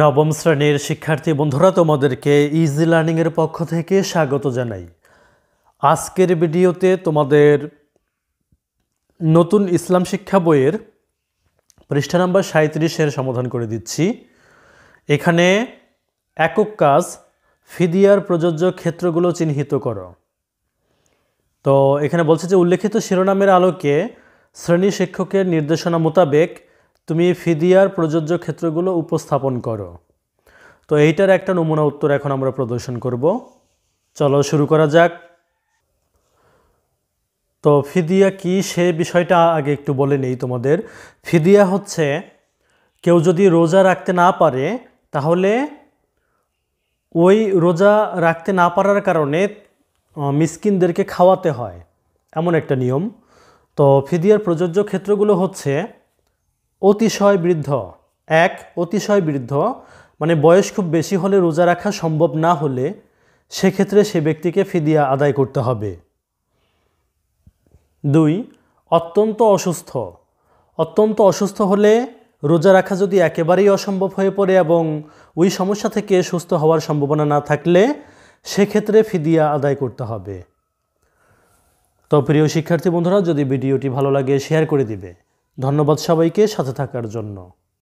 নবম শ্রেণীর শিক্ষার্থী বন্ধুরা তোমাদেরকে ইজি লার্নিংয়ের পক্ষ থেকে স্বাগত জানাই আজকের ভিডিওতে তোমাদের নতুন ইসলাম শিক্ষা বইয়ের পৃষ্ঠা নাম্বার সাঁত্রিশের সমাধান করে দিচ্ছি এখানে একক কাজ ফিদিয়ার প্রযোজ্য ক্ষেত্রগুলো চিহ্নিত করো তো এখানে বলছে যে উল্লেখিত শিরোনামের আলোকে শ্রেণী শিক্ষকের নির্দেশনা মোতাবেক তুমি ফিদিয়ার প্রযোজ্য ক্ষেত্রগুলো উপস্থাপন করো তো এইটার একটা নমুনা উত্তর এখন আমরা প্রদর্শন করব চলো শুরু করা যাক তো ফিদিয়া কি সে বিষয়টা আগে একটু বলে নেই তোমাদের ফিদিয়া হচ্ছে কেউ যদি রোজা রাখতে না পারে তাহলে ওই রোজা রাখতে না পারার কারণে মিসকিনদেরকে খাওয়াতে হয় এমন একটা নিয়ম তো ফিদিয়ার প্রযোজ্য ক্ষেত্রগুলো হচ্ছে অতিশয় বৃদ্ধ এক অতিশয় বৃদ্ধ মানে বয়স খুব বেশি হলে রোজা রাখা সম্ভব না হলে সেক্ষেত্রে সে ব্যক্তিকে ফিদিয়া আদায় করতে হবে দুই অত্যন্ত অসুস্থ অত্যন্ত অসুস্থ হলে রোজা রাখা যদি একেবারেই অসম্ভব হয়ে পড়ে এবং ওই সমস্যা থেকে সুস্থ হওয়ার সম্ভাবনা না থাকলে সেক্ষেত্রে ফিদিয়া আদায় করতে হবে তো প্রিয় শিক্ষার্থী বন্ধুরা যদি ভিডিওটি ভালো লাগে শেয়ার করে দিবে ধন্যবাদ সবাইকে সাথে থাকার জন্য